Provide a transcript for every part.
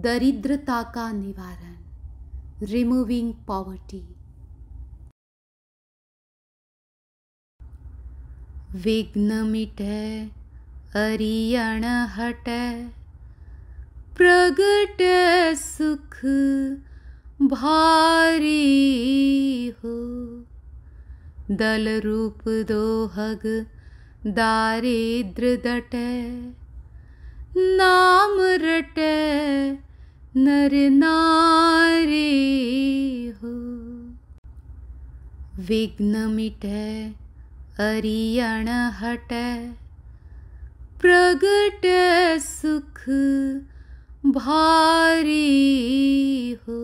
दरिद्रता का निवारण रिमूविंग पॉवर्टी विघ्न मिटे हरियण हटे प्रगट सुख भारी हो दल रूप दोहग दारिद्र दटे नाम रट नर नारी हो विघ्न मिटे अरियण हटे प्रगट सुख भारी हो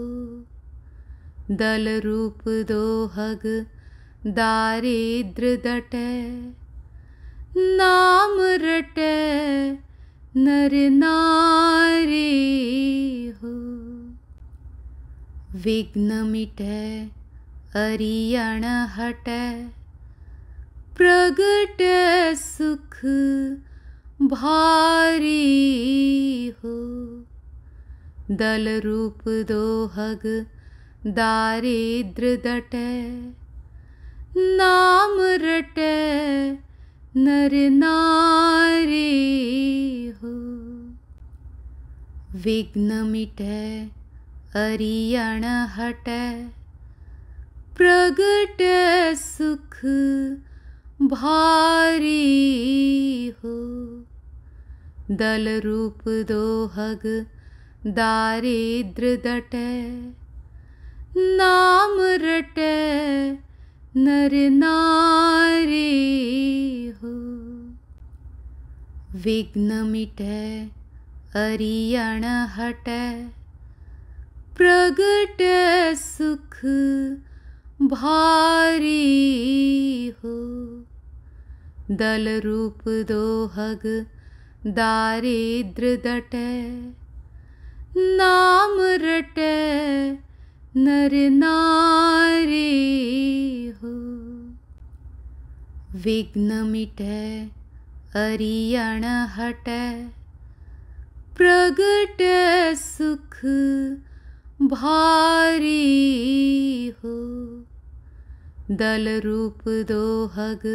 दल रूप दोहग दारिद्र दट नाम रट हो नर विघ्न मिटे अरियण हटे प्रगट सुख भारी हो दल रूप दोहग दारिद्र नाम रटे नर हो विघ्न मिटे अरियण हटे प्रगट सुख भारी हो दल रूप दोहग दारिद्र दट रटे हो नर नारी विघ्न मिटे विघ्नमिठै हटे प्रगट सुख भारी हो दल रूप दोहग दारिद्र नाम रटे नर हो विघ्न मिटे अरियण हटे प्रगट सुख भारी हो दल रूप दोहग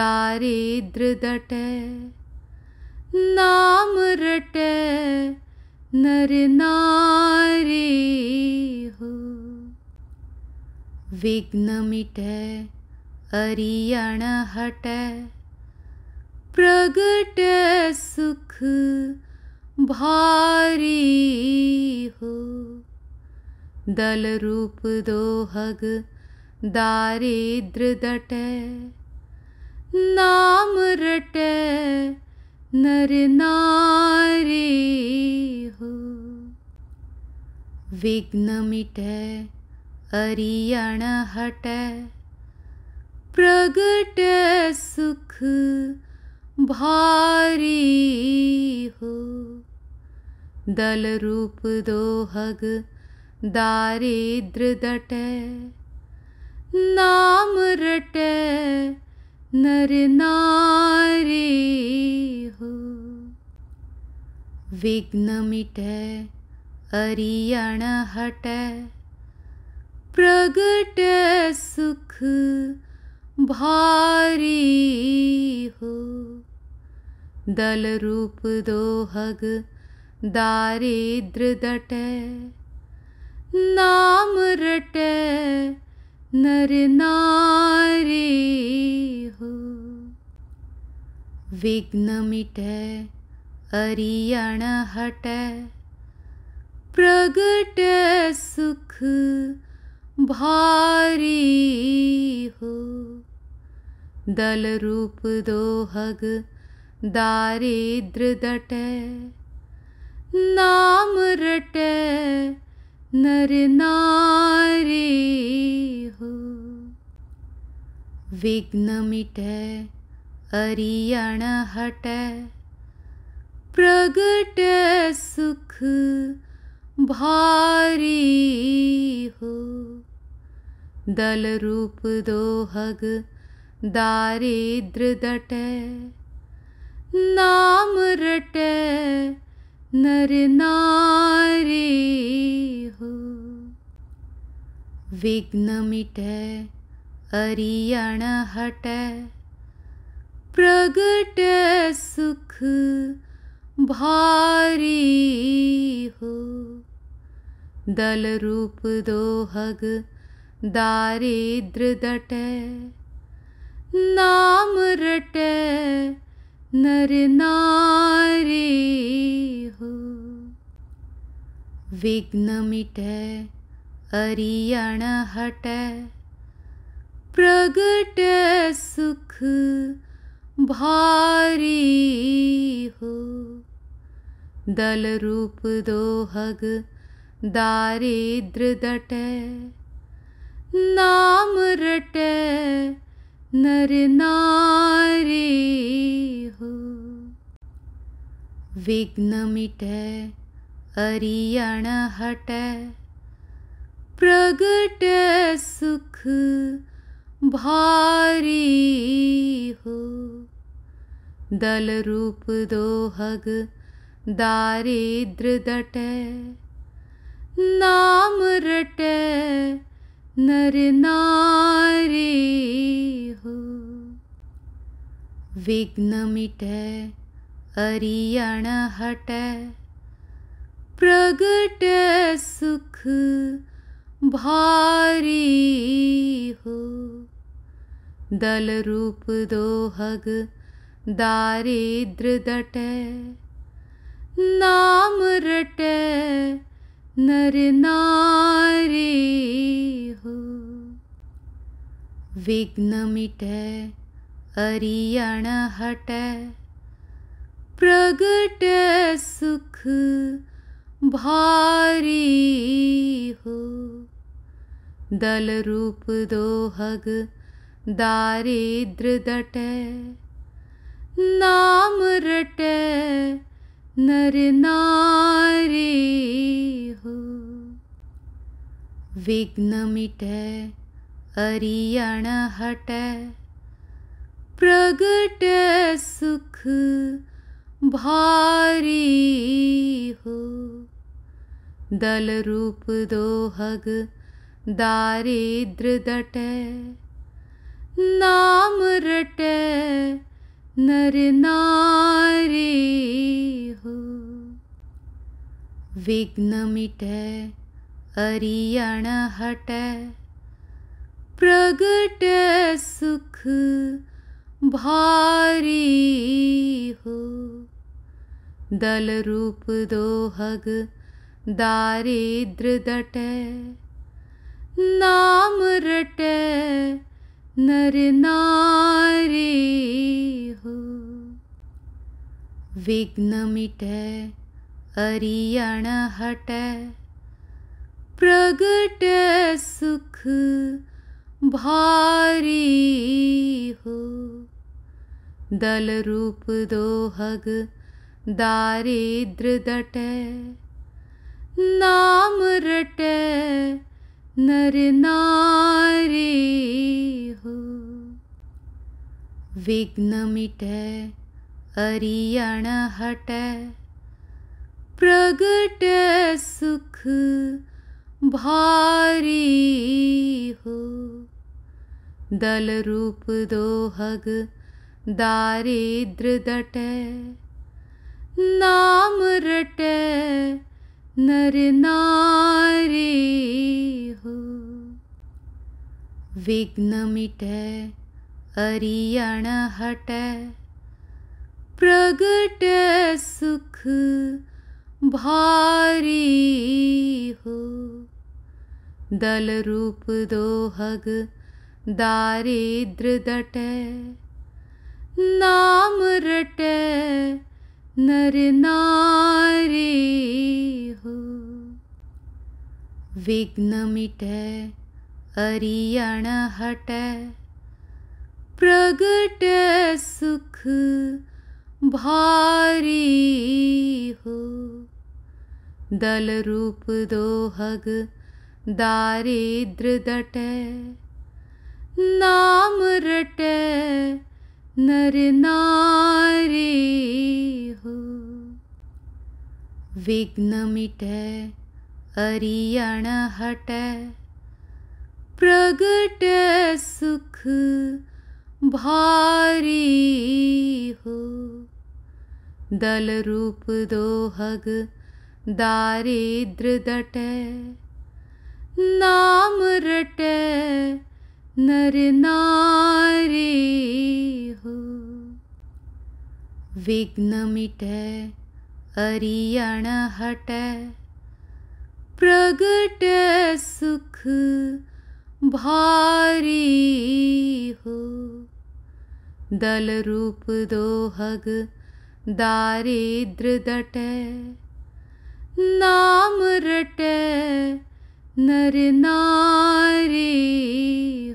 दारिद्र दट रटे हो नर विघ्न मिटे विघ्नमिठै हटे प्रगट सुख भारी हो दल रूप दोहग दारिद्र नाम रटे नर हो विघ्न मिटे विघ्नमिठै हटे प्रगट सुख भारी हो दल रूप दोहग दारिद्र दट रटे हो नर विघ्न मिटे अरियण हटे प्रगट सुख भारी हो दल रूप दोहग दारिद्र नाम रटे नर नारी हो विघ्न मिटे अरियण हटे प्रगट सुख भारी हो दल रूप दोहग दारिद्र दट रटे हो नर नारी विघ्न मिटे अरियण हटे प्रगट सुख भारी हो दल रूप दोहग दारिद्र नाम रटे नर हो विघ्न मिटे अरियण हटे प्रगट सुख भारी हो दल रूप दोहग दारिद्र दट रटे हो नर विघ्न मिटे अरियण हटे प्रगट सुख भारी हो दल रूप दोहग दारिद्र नाम रटे नर नारे हो विघ्न मिटै अरियण हटै प्रगट सुख भारी हो दल रूप दोहग दारिद्र दट नाम रट नर नारे हो विघ्न मिटै अरियण हटै प्रगट सुख भारी हो दल रूप दोहग दारिद्र दट नाम रट नर नारे हो विघ्न मिटै अरियण हटै प्रगट सुख भारी हो दल रूप दोहग दारिद्र दट नाम रट नर नारे हो विघ्न मिटै अरियण हटै प्रगट सुख भारी हो दल रूप दोहग दारिद्र दट नाम रट नर नारे हो विघ्न मिटै अरियण हटै प्रगट सुख भारी हो दल रूप दोहग दारिद्र दट नाम रट नर नारे हो विघ्न मिटै अरियण हटै प्रगट सुख भारी हो दल रूप दोहग दारिद्र दट नाम रट नर नारे हो विघ्न मिटै अरियण हटै प्रगट सुख भारी हो दल रूप दोहग दारिद्र दट नाम रट नर नारे हो विघ्न मिटै अरियण हटै प्रगट सुख भारी हो दल रूप दोहग दारिद्र दट नाम रट नर नारे हो विघ्न मिटै अरियण हटै प्रगट सुख भारी हो दल रूप दोहग दारिद्र दट नाम रट नर नारे हो विघ्न मिटै अरियण हटै प्रगट सुख भारी हो दल रूप दोहग दारिद्र दट नाम रट नर नारे हो विघ्न मिटै अरियण हटै प्रगट सुख भारी हो दल रूप दोहग दारिद्र दट नाम रट नर नारे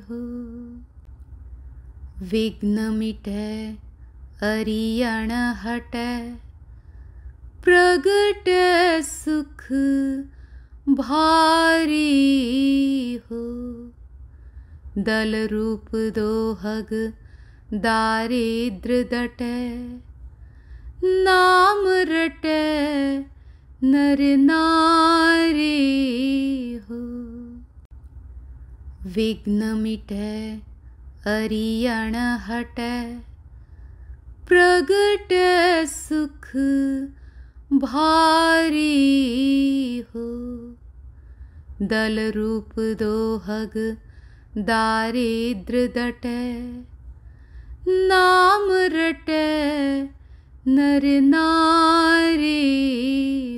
हो विघ्न मिटै अरियण हटै प्रगट सुख भारी हो दल रूप दोहग दारिद्र दट नाम रट नर नारे हो विघ्न मिटै अरियण हटै प्रगट सुख भारी हो दल रूप दोहग दारिद्र दटै नाम रटै नर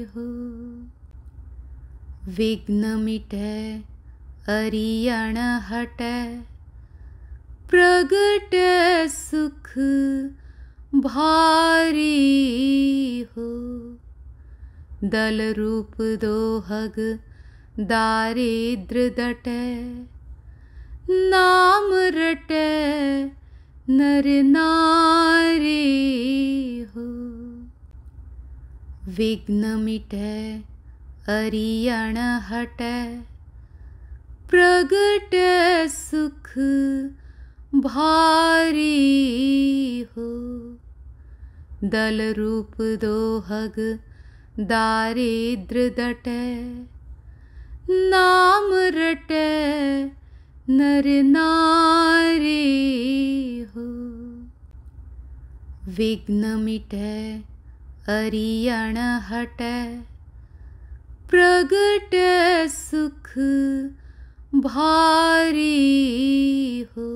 हो विघ्न मिटे हरियण हटे प्रगट सुख भारी हो दल रूप दोहग दारिद्र नाम रटे नर नारी विघ्न मिटै अरियण हटै प्रगट सुख भारी हो दल रूप दोहग दारिद्र दटै नाम रटै नर नारी हो विघ्न मिटै अरियण हट प्रगट सुख भारी हो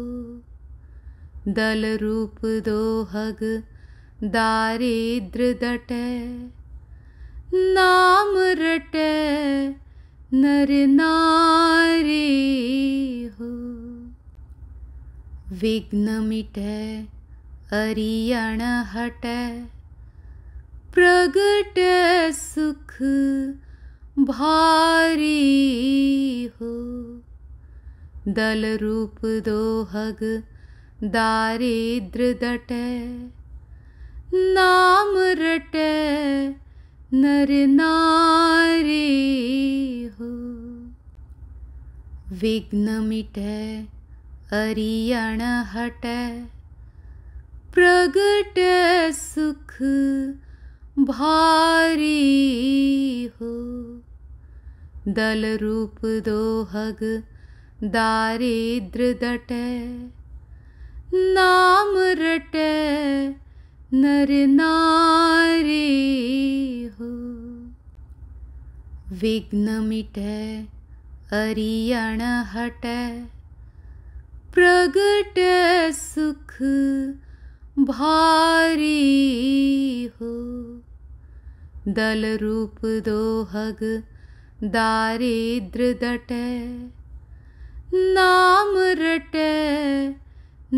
दल रूप दोहग दारिद्र दट नाम रट नर नारी हो विघ्न मिट अरियण हट प्रगट सुख भारी हो दल रूप दोहग दारिद्र नाम नर नारी हो विघ्न मिट विघ्नमिठे हटे प्रगट सुख भारी हो दल रूप दोहग दारिद्र नाम नर नारी हो विघ्न मिट विघ्नमिठ हटे प्रगट सुख भारी हो। दल रूप दोहग दारिद्र नाम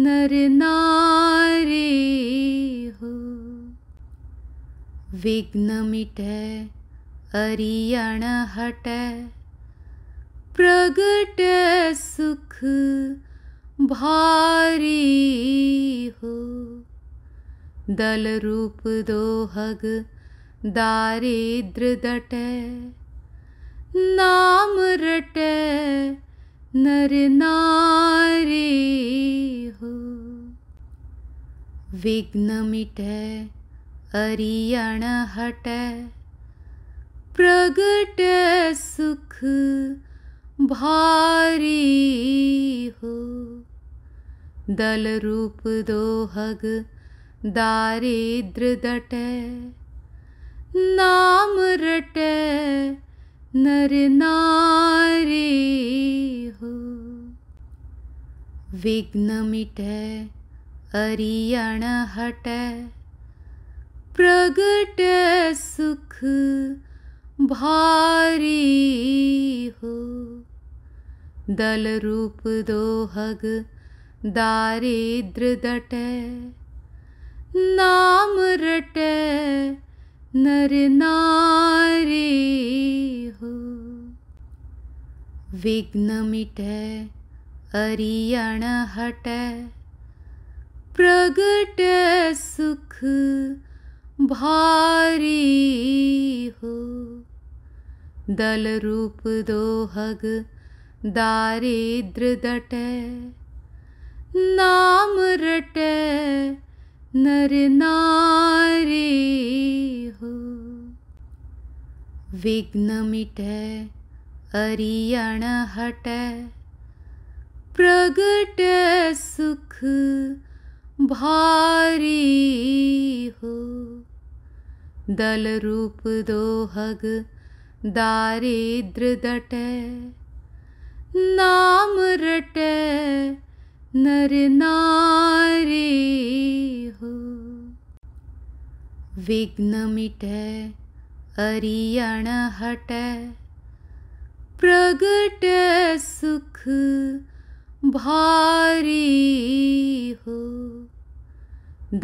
नर नारी हो विघ्न मिट हरियण हटे, प्रगट सुख भारी हो दल रूप दोहग नाम नर नारी हो विघ्न मिट अरियण हट प्रगट सुख भारी हो दल रूप दोहग दारिद्र दारिद्रदट नाम रट नर नारी हो विघ्न मिटे अरियण हटे प्रगट सुख भारी हो दल रूप दोहग दारिद्र दट नाम रटे हो नर विघ्न मिटे हरियण हटे प्रगट सुख भारी हो दल रूप दोहग दारिद्र नाम रटे नर हो विघ्न मिटे हरियण हटे प्रगट सुख भारी हो दल रूप दोहग दारिद्र नाम रटे नर नारी विघ्न मिटै हरियण हटै प्रगट सुख भारी हो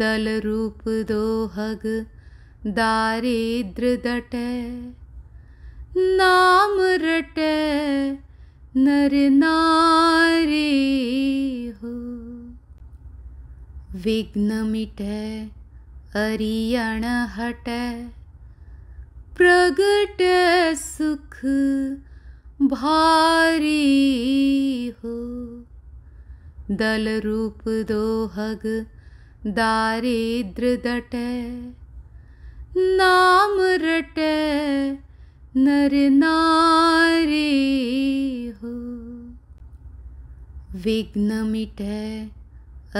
दल रूप दोहग दारिद्र दट नाम रटै नर नारी हो विघ्न मिटै अरियण हट प्रगट सुख भारी हो दल रूप दोहग दारिद्र दट नाम रट नर नारी हो विघ्न मिट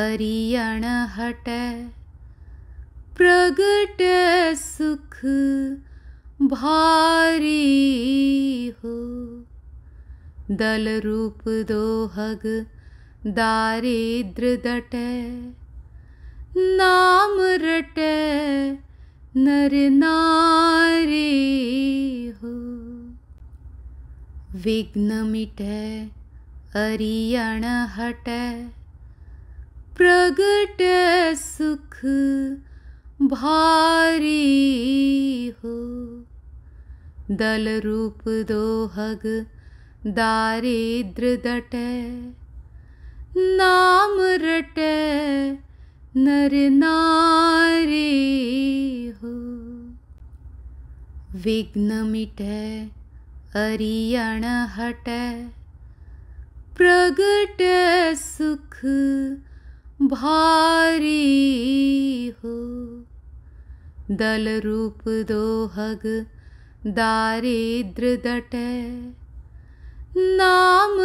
अरियण हट प्रगट सुख भारी हो दल रूप दोहग दारिद्र दट नाम रट नर नारी हो विघ्न मिट अरियण हट प्रगट सुख भारी हो दल रूप दोहग दारिद्र नाम नर नारी हो विघ्न मिट अरियण हटे प्रगट सुख भारी हो। दोहग। दल रूप दारिद्र नाम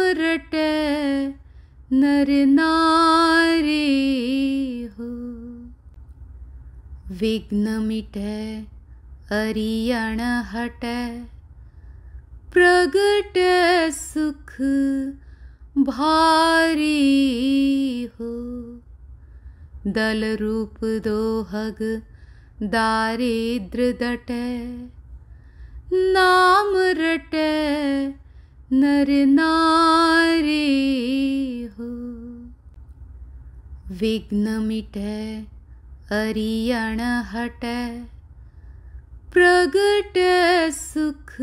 नर नारी हो विघ्न मिट अरियण हट प्रगट सुख भारी हो दल रूप दोहग। दारिद्रदट हो विघ्न मिट अरियण हट प्रगट सुख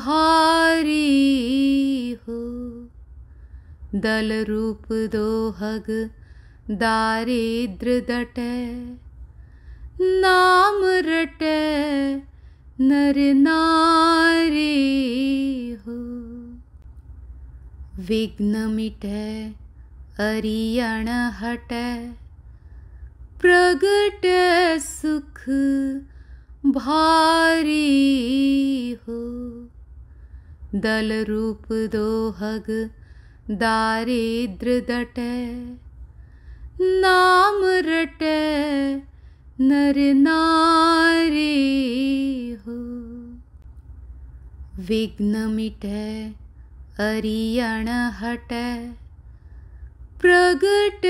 भारी हो दल रूप दोहग दारिद्र दारिद्रदट नाम नर हो विघ्न मिटे अरियण हटे प्रगट सुख भारी हो दल रूप दोहग दारिद्र नाम रट नर नारे हो विघ्न मिटै अरियण हटै प्रगट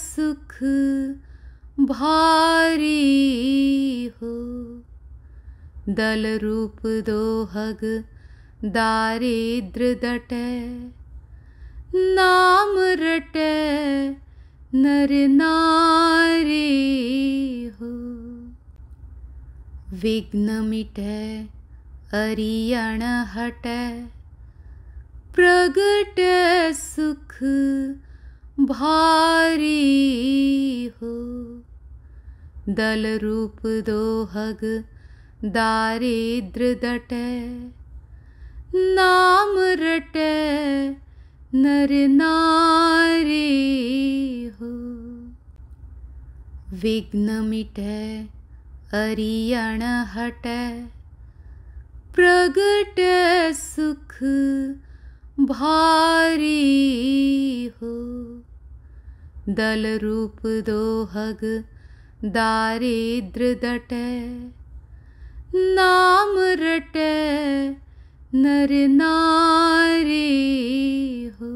सुख भारी हो दल रूप दोहग दारिद्र दटै नाम रटै नर नारे हो विघ्न मिटै अरियण हटै प्रगट सुख भारी हो दल रूप दोहग दारिद्र दटै नाम रटै नर नारे हो विघ्न मिटै अरियण हटै प्रगट सुख भारी हो दल रूप दोहग दारिद्र दटै नाम रटै नर नारे हो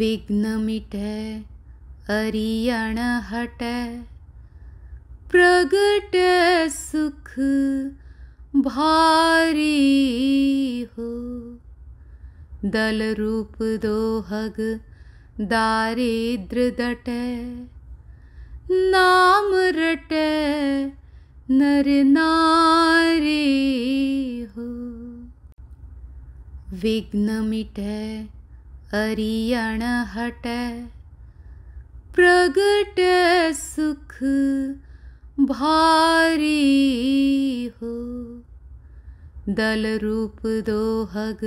विघ्न मिटै अरियण हटै प्रगट सुख भारी हो दल रूप दोहग दारिद्र दटै नाम रटै नर नारे हो विघ्न मिटै अरियण हटै प्रगट सुख भारी हो दल रूप दोहग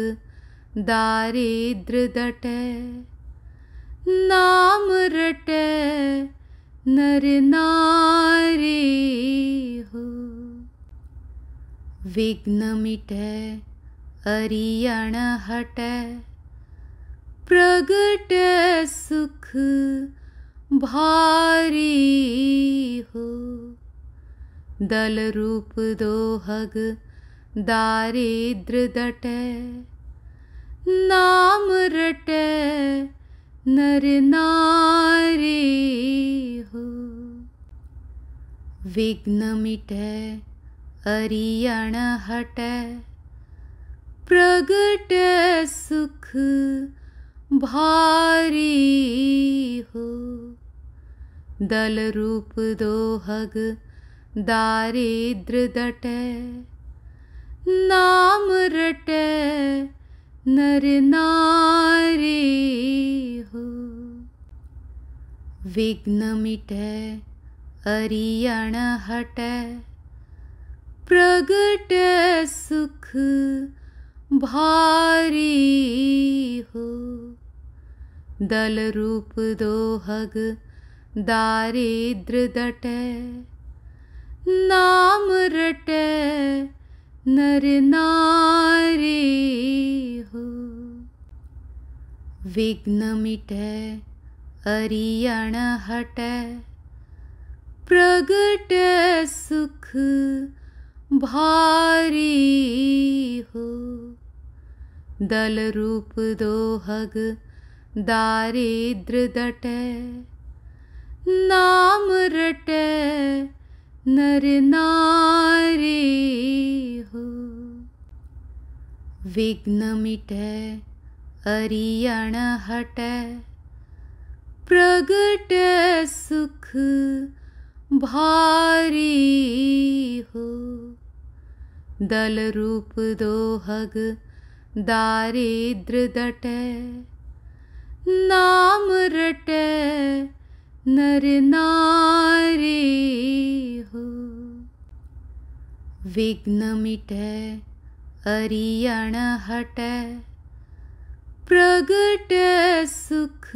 दारिद्र दटै नाम रटै नर नारे हो विघ्न मिटै अरियण हटै प्रगट सुख भारी हो दल रूप दोहग दारिद्र दटै नाम रटै नर नारे हो विघ्न मिटै अरियण हटै प्रगट सुख भारी हो दल रूप दोहग दारिद्र दटै नाम रटै नर नारे हो विघ्न मिटै अरियण हटै प्रगट सुख भारी हो दल रूप दोहग दारिद्र दटै नाम रटै नर नारे हो विघ्न मिटै अरियण हटै प्रगट सुख भारी हो दल रूप दोहग दारिद्र दटै नाम रटै नर नारे हो विघ्न मिटै अरियण हटै प्रगट सुख भारी हो दल रूप दोहग दारिद्र दटै नाम रटै नर नारे हो विघ्न मिटै अरियण हटै प्रगट सुख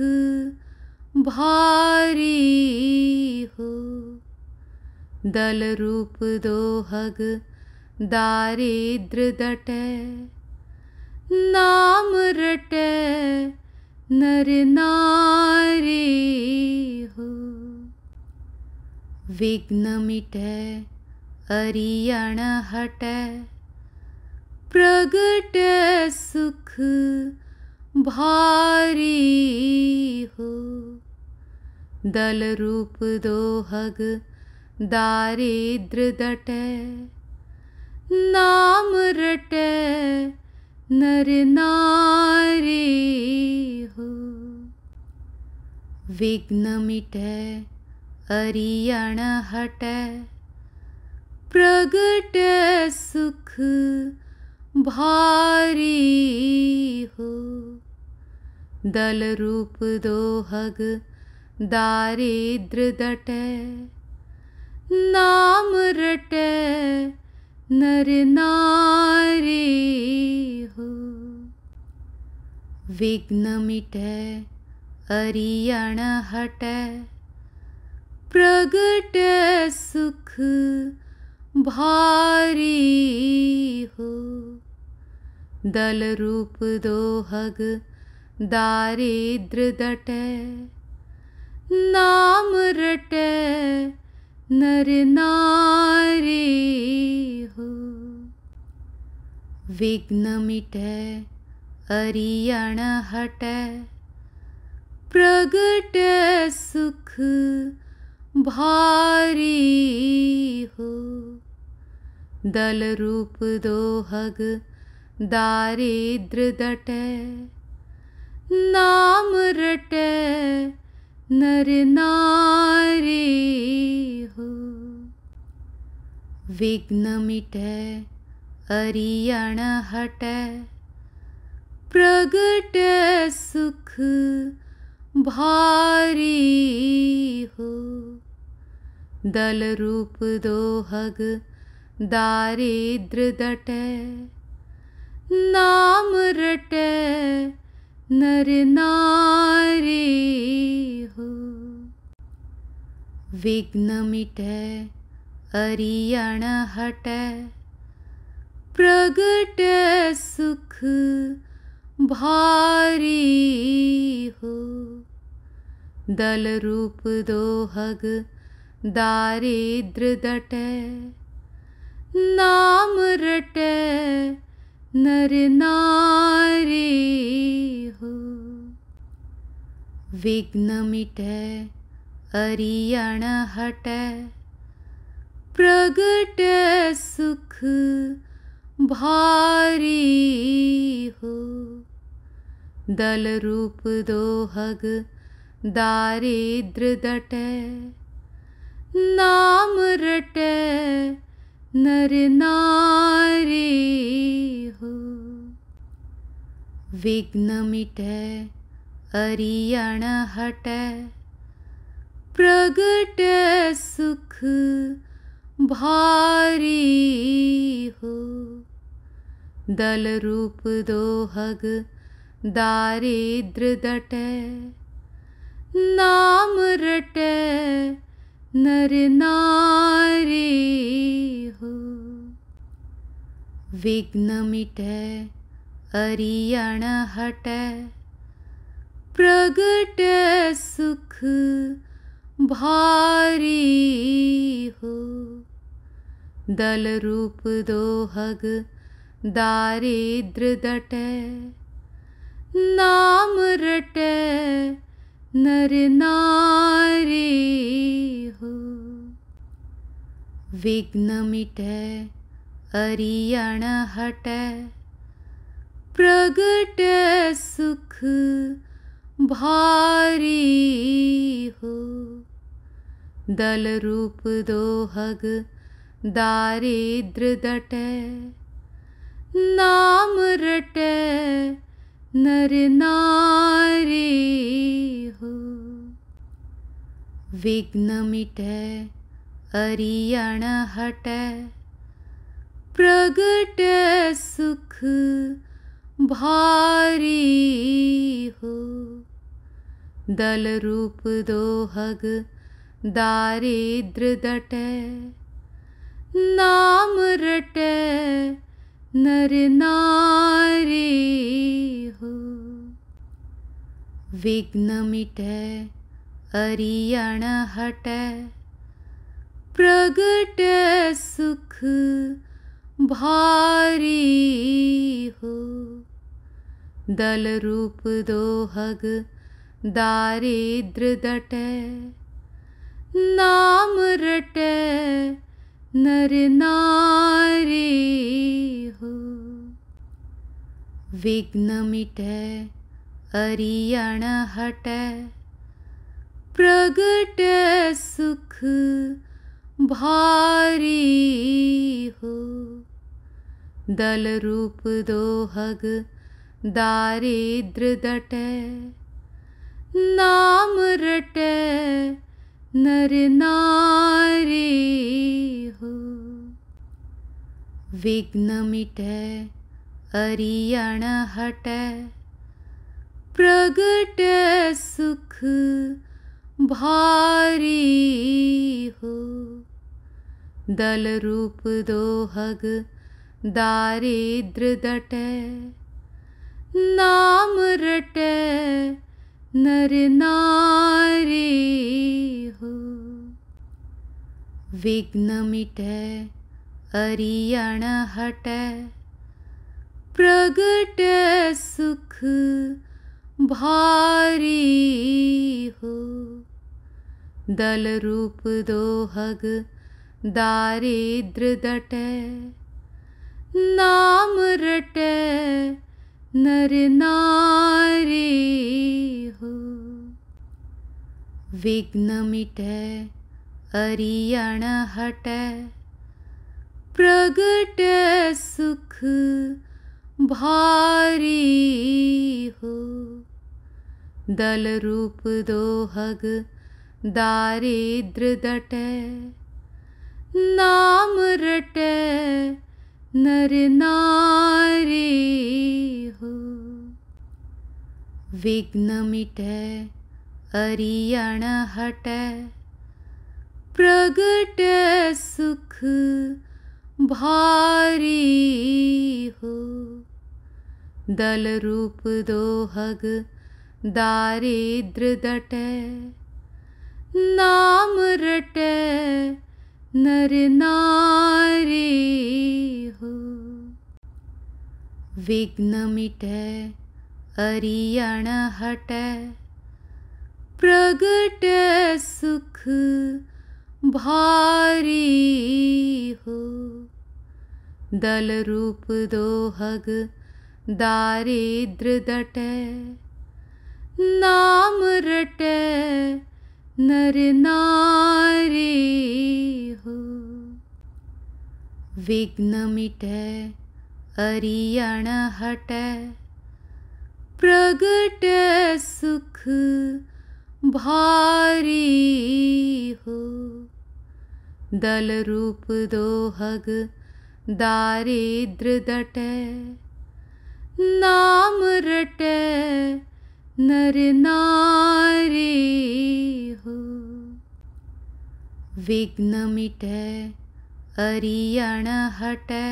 भारी हो दल रूप दोहग दारिद्र दटै नाम रटै नर नारे हो विघ्न मिटै अरियण हटै प्रगट सुख भारी हो दल रूप दोहग दारिद्र दटै नाम रटै नर नारे हो विघ्न मिटै अरियण हटै प्रगट सुख भारी हो दल रूप दोहग दारिद्र दटै नाम रटै नर नारे हो विघ्न मिटै अरियण हटै प्रगट सुख भारी हो दल रूप दोहग दारिद्र दटै नाम रटै नर नारे हो विघ्न मिटै अरियण हटै प्रगट सुख भारी हो दल रूप दोहग दारिद्र दटै नाम रटै नर नारे हो विघ्न मिटै अरियण हटै प्रगट सुख भारी हो दल रूप दोहग दारिद्र दटै नाम रटै नर नारे हो विघ्न मिटै अरियण हटै प्रगट सुख भारी हो दल रूप दोहग दारिद्र दटै नाम रटै हो नर नारी विघ्न मिटे अरियण हटे प्रगट सुख भारी हो दल रूप दोहग दारिद्र नाम रटे हो नर विघ्न मिटे विघ्नमिठै हटे प्रगट सुख भारी हो दल रूप दोहग दारिद्र नाम रटे हो नर नारी विघ्न मिटे अरियण हटे प्रगट सुख भारी हो दल रूप दोहग दारिद्र नाम रटे हो नर विघ्न मिटे विघ्नमिठै हटे प्रगट सुख भारी हो दल रूप दोहग दारिद्र नाम रटे हो नर नारी विघ्न मिटे विघ्नमिठै हटे प्रगट सुख भारी हो दल रूप दोहग दारिद्र नाम रटे हो नर विघ्न मिटे अरियण हटे प्रगट सुख भारी हो दल रूप दोहग दारिद्र नाम रटे हो नर नारी विघ्न मिटे विघ्नमिठै हटे प्रगट सुख भारी हो दल रूप दोहग दारिद्र नाम रटे हो नर विघ्न मिटे विघ्नमिठै हटे प्रगट सुख भारी हो दल रूप दोहग दारिद्र नाम रटे नर हो विघ्न मिटे विघ्नमिठ हटे प्रगट सुख भारी हो दल रूप दोहग दारिद्र नाम रटे नर नारी विघ्न मिटै अरियण हटै प्रगट सुख भारी हो दल रूप दोहग दारिद्र दट नाम रटै नर नारी हो विघ्न मिटै अरियण हट प्रगट सुख भारी हो दल रूप दोहग दारिद्र दट नाम रट नर नारी हो विघ्न मिट अरियण हट प्रगट सुख भारी हो दल रूप दोहग दारिद्र नाम नर नारी हो विघ्न मिट विघ्नमिठे हटे प्रगट सुख भारी हो दल रूप दोहग दारिद्र नाम रटे नर नारी हो विघ्न मिटे विघ्नमिठ हटे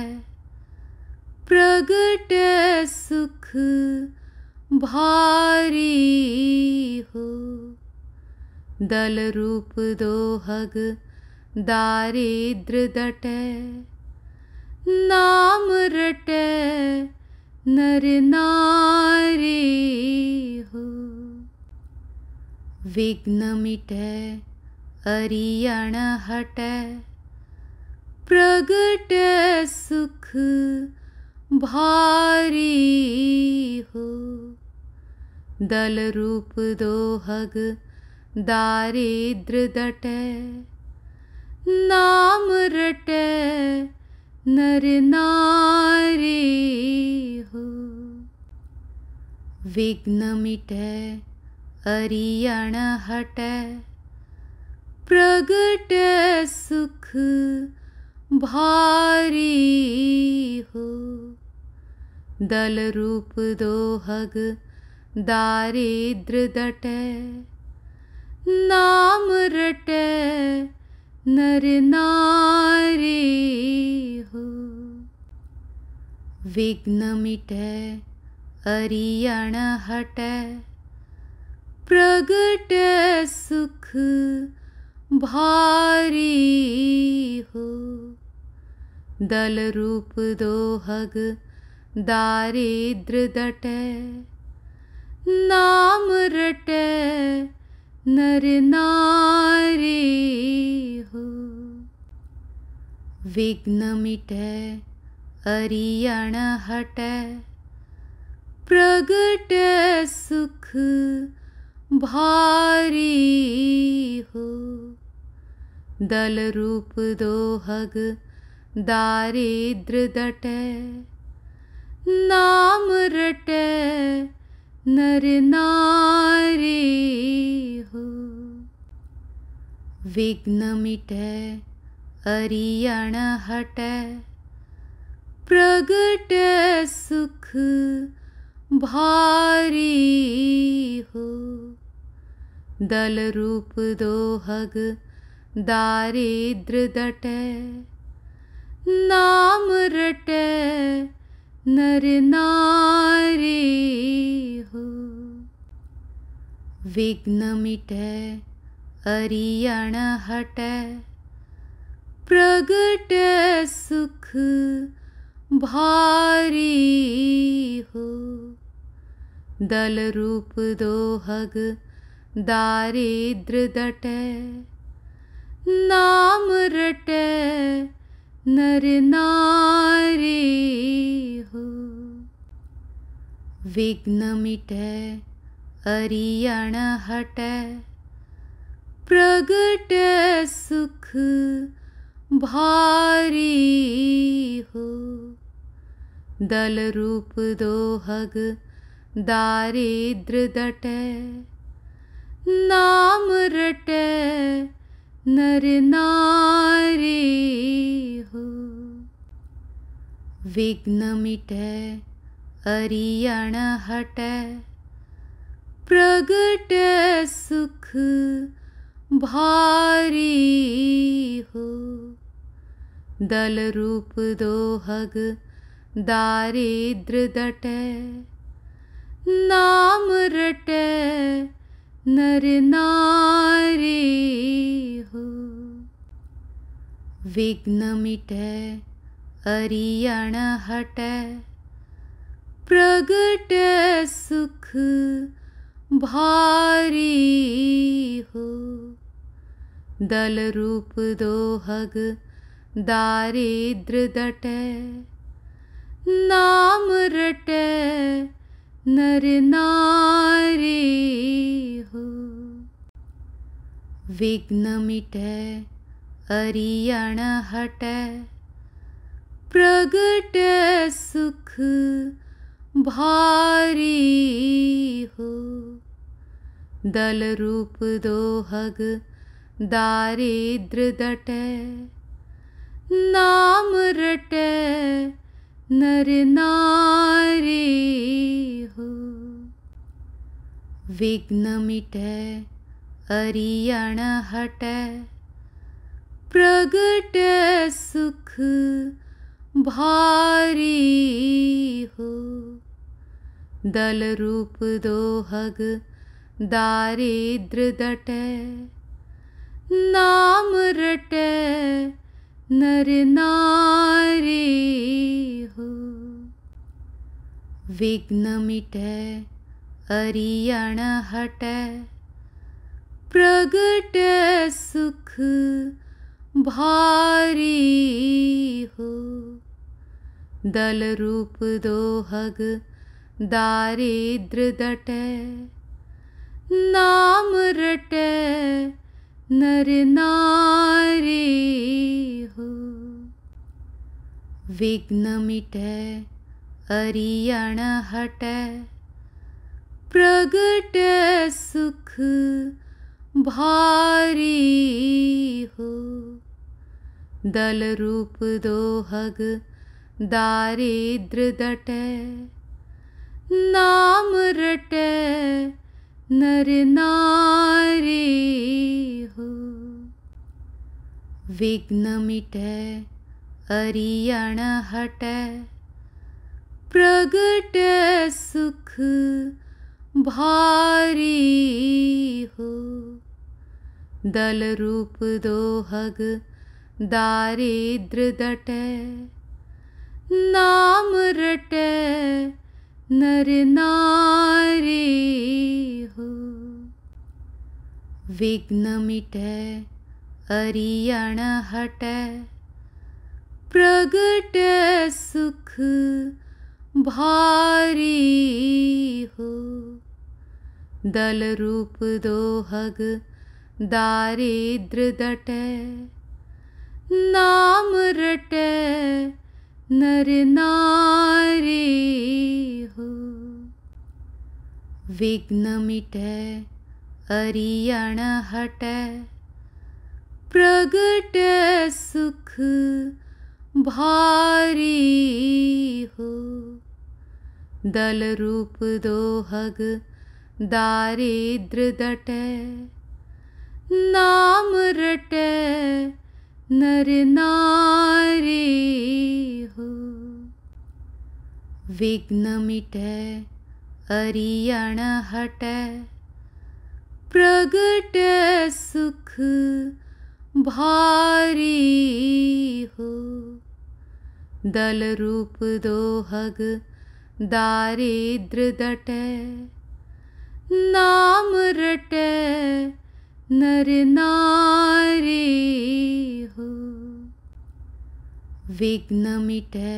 प्रगट सुख भारी हो दल रूप दोहग दारिद्र नाम नर नारी हो विघ्न मिटे हरि हटे प्रगट सुख भारी हो दल रूप दोहग दारिद्र नाम नर नारी हो विघ्न मिटे हरि हटे प्रगट सुख भारी हो दल रूप दोहग। नाम नारी हो विघ्न मिटे हरि हटे प्रगट सुख भारी हो दल रूप दोहग दारिद्र दटे नाम रट नर नारी हो विघ्न मिटे अरियण हटे प्रगट सुख भारी हो दल रूप दोहग दारिद्र दट नाम रट नर विघ्न मिटे अरियण हटे प्रगट सुख भारी हो दल रूप दोहग दारिद्र नाम रटे नर नारी विघ्न मिटै हरियण हटै प्रगट सुख भारी हो दल रूप दोहग दारिद्र दटै नाम रटै नर नारी हो विघ्न मिटै अरियण हट प्रगट सुख भारी हो दल रूप दोहग दारिद्र दट नाम रट नर नारी हो विघ्न मिट अरियण हट प्रगट सुख भारी हो दल रूप दोहग दारिद्र नाम नर नारी हो विघ्न मिट विघ्नमिठे हटे प्रगट सुख भारी हो दल रूप दोहग दारिद्र दट नाम रट नर नारी हो विघ्न मिट अरियण हट प्रगट सुख भारी हो दोहग, दल रूप दारिद्र नाम नर नारी हो विघ्न मिट हरि हटे, प्रगट सुख भारी हो दल दलरूप दोहग, नाम नर नारी हो विघ्न मिट अरियण हट प्रगट सुख भारी हो दल रूप दोहग दारिद्र दारिद्रदट नाम रट नर नारी हो विघ्न मिट अरियण हटे प्रगट सुख भारी हो दल रूप दोहग दारिद्र दट नाम रटे नर नारे हो विघ्न मिटै अरियण हटै प्रगट सुख भारी हो दल रूप दोहग दारिद्र दट नाम रट नर नारे हो विघ्न मिटै अरियण हटै प्रगट सुख भारी हो दल रूप दोहग दारिद्र दट नाम रट नर नारे हो विघ्न मिटै अरियण हटै प्रगट सुख भारी हो दल रूप दोहग दारिद्र दट नाम रट नर नारी हो विघ्न मिटे हरियण हटे प्रगट सुख भारी हो दल रूप दोहग दारिद्र नाम रटे नर नारे हो विघ्न मिटै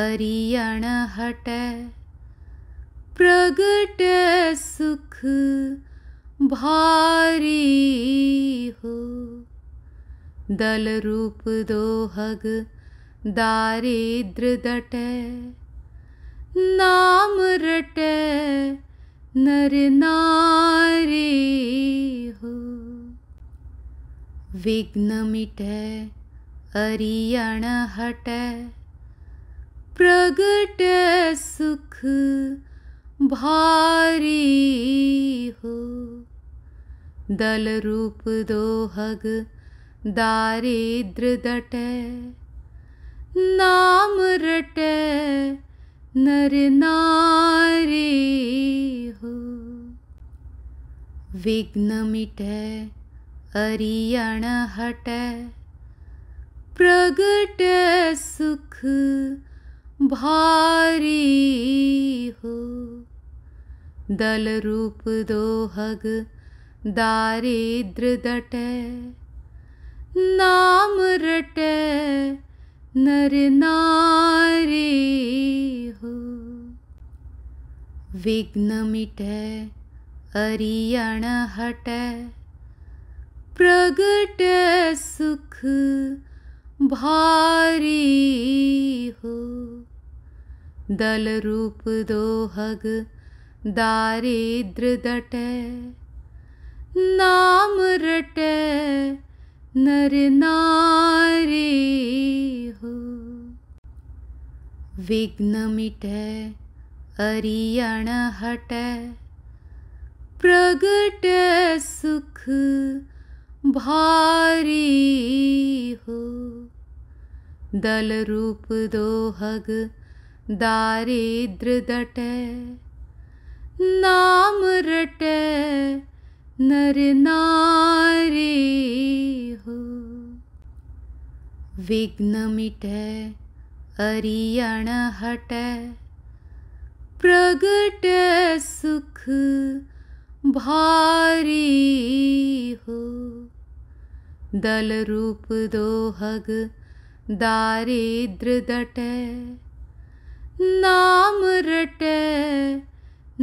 अरियण हटै प्रगट सुख भारी हो दल रूप दोहग दारिद्र दट नाम रट नर हो विघ्न मिटे हरियण हटे प्रगट सुख भारी हो दल रूप दोहग दारिद्र नाम रटे नर नारे हो विघ्न मिटै अरियण हटै प्रगट सुख भारी हो दल रूप दोहग दारिद्र दट नाम रट नर नारे हो विघ्न मिटै अरियण हटै प्रगट सुख भारी हो दल रूप दोहग दारिद्र दट नाम रट हो नर विघ्न मिटे अरियण हटे प्रगट सुख भारी हो दल रूप दोहग दारिद्र नाम रटे नर नारे हो विघ्न मिटै अरियण हटै प्रगट सुख भारी हो दल रूप दोहग दारिद्र दटै नाम रटै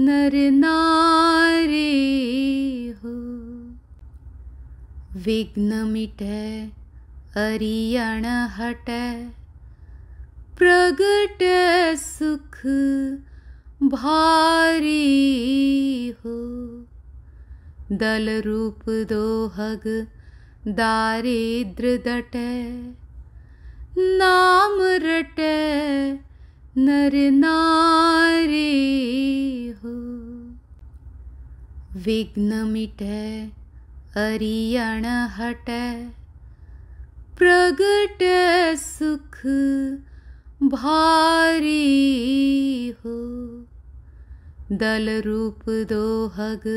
नर नारे हो विघ्न मिटै अरियण हटै प्रगट सुख भारी हो दल रूप दोहग दारिद्र दटै नाम रटै नर नारे हो विघ्न मिटै अरियण हटै प्रगट सुख भारी हो दल रूप दोहग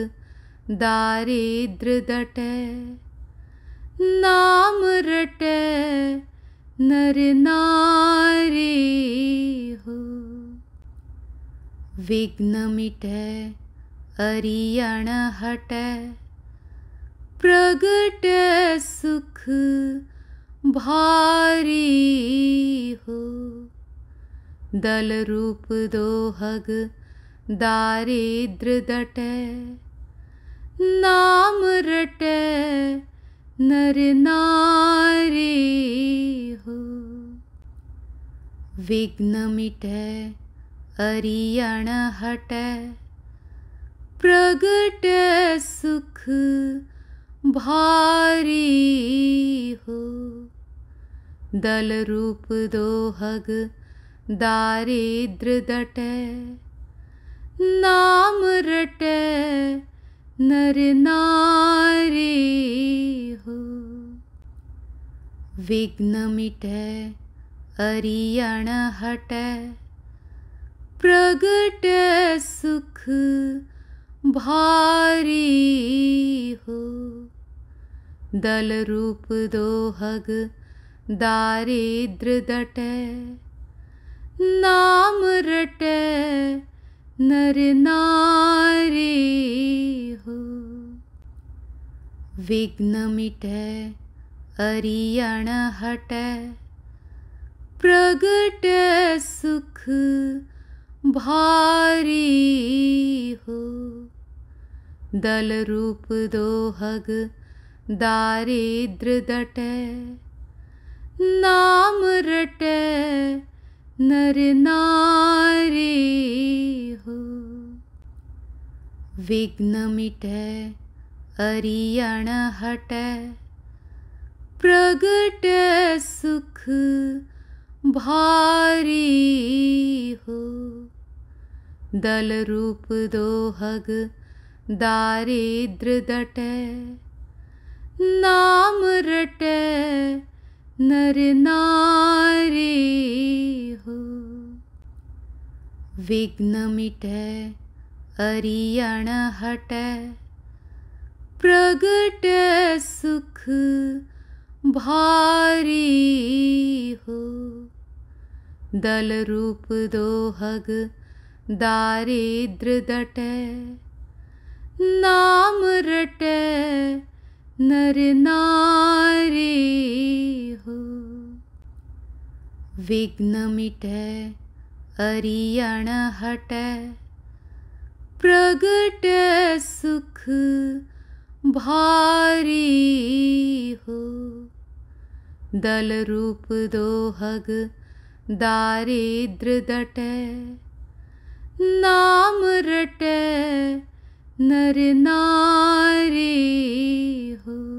दारिद्र दटै नाम रटै नर नारे हो विघ्न मिटै अरियण हटै प्रगट सुख भारी हो दल रूप दोहग दारिद्र दट नाम रट नर नारे हो विघ्न मिटै अरियण हटै प्रगट सुख भारी हो दल रूप दोहग दारिद्र दटै नाम रटै नर नारे हो विघ्न मिटै अरियण हटै प्रगट सुख भारी हो दल रूप दोहग दारिद्र दटै नाम रटै नर नारे हो विघ्न मिटै अरियण हटै प्रगट सुख भारी हो दल रूप दोहग दारिद्र दटै नाम रटै नर नारे हो विघ्न मिटै अरियण हटै प्रगट सुख भारी हो दल रूप दोहग दारिद्र दटै नाम रटै नर नारे हो विघ्न मिटै अरियण हटै प्रगट सुख भारी हो दल रूप दोहग दारिद्र दटै नाम रटै नर नारे हो विघ्न मिटै अरियण हटै प्रगट सुख भारी हो दल रूप दोहग दारिद्र दटै नाम रटै नर नारी हो